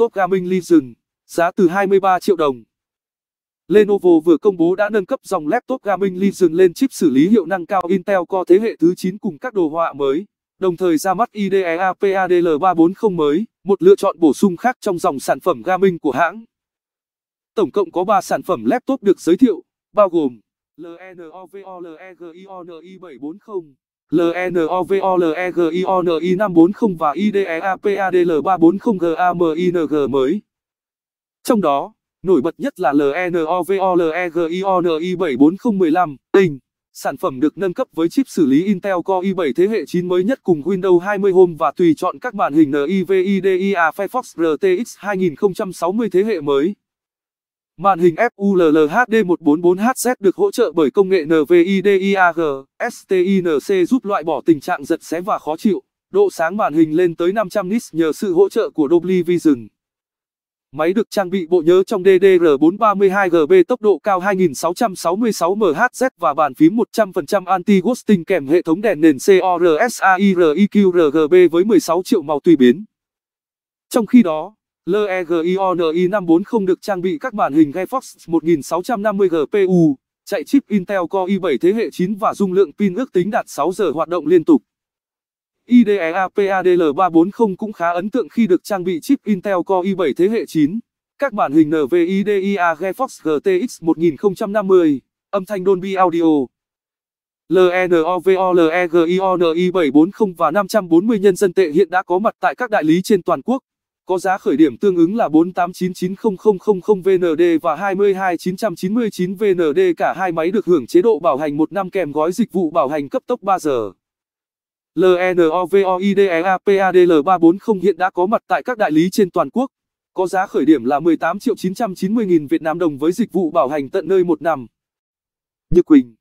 laptop gaming Legion, giá từ 23 triệu đồng. Lenovo vừa công bố đã nâng cấp dòng laptop gaming Legion lên chip xử lý hiệu năng cao Intel Core thế hệ thứ 9 cùng các đồ họa mới, đồng thời ra mắt IDE padl 340 mới, một lựa chọn bổ sung khác trong dòng sản phẩm gaming của hãng. Tổng cộng có 3 sản phẩm laptop được giới thiệu, bao gồm Lenovo Legion i 740 LNOVOLEGIONI e 540 và IDEAPADL 340GAMING mới. Trong đó, nổi bật nhất là LNOVOLEGIONI 74015, tinh. Sản phẩm được nâng cấp với chip xử lý Intel Core i7 thế hệ 9 mới nhất cùng Windows 20 Home và tùy chọn các màn hình NIVIDIA Firefox RTX 2060 thế hệ mới. Màn hình FULLHD144HZ được hỗ trợ bởi công nghệ NVIDIAG, STINC giúp loại bỏ tình trạng giật xé và khó chịu. Độ sáng màn hình lên tới 500 nits nhờ sự hỗ trợ của Dolby Vision. Máy được trang bị bộ nhớ trong DDR432GB tốc độ cao 2666MHz và bàn phím 100% anti-ghosting kèm hệ thống đèn nền CORSAIRIQRGB với 16 triệu màu tùy biến. Trong khi đó, LEGIONI 540 được trang bị các màn hình GeForce 1650 GPU, chạy chip Intel Core i7 thế hệ 9 và dung lượng pin ước tính đạt 6 giờ hoạt động liên tục. IDEA PADL340 cũng khá ấn tượng khi được trang bị chip Intel Core i7 thế hệ 9. Các màn hình NVIDIA GeForce GTX 1050, âm thanh Dolby Audio. LNOVOLEGIONI e 740 và 540 nhân dân tệ hiện đã có mặt tại các đại lý trên toàn quốc có giá khởi điểm tương ứng là 4899000VND và 22999VND cả hai máy được hưởng chế độ bảo hành 1 năm kèm gói dịch vụ bảo hành cấp tốc 3 giờ. LNOVOIDEAPADL340 hiện đã có mặt tại các đại lý trên toàn quốc, có giá khởi điểm là 18 triệu 990 000 Việt Nam đồng với dịch vụ bảo hành tận nơi một năm. Như Quỳnh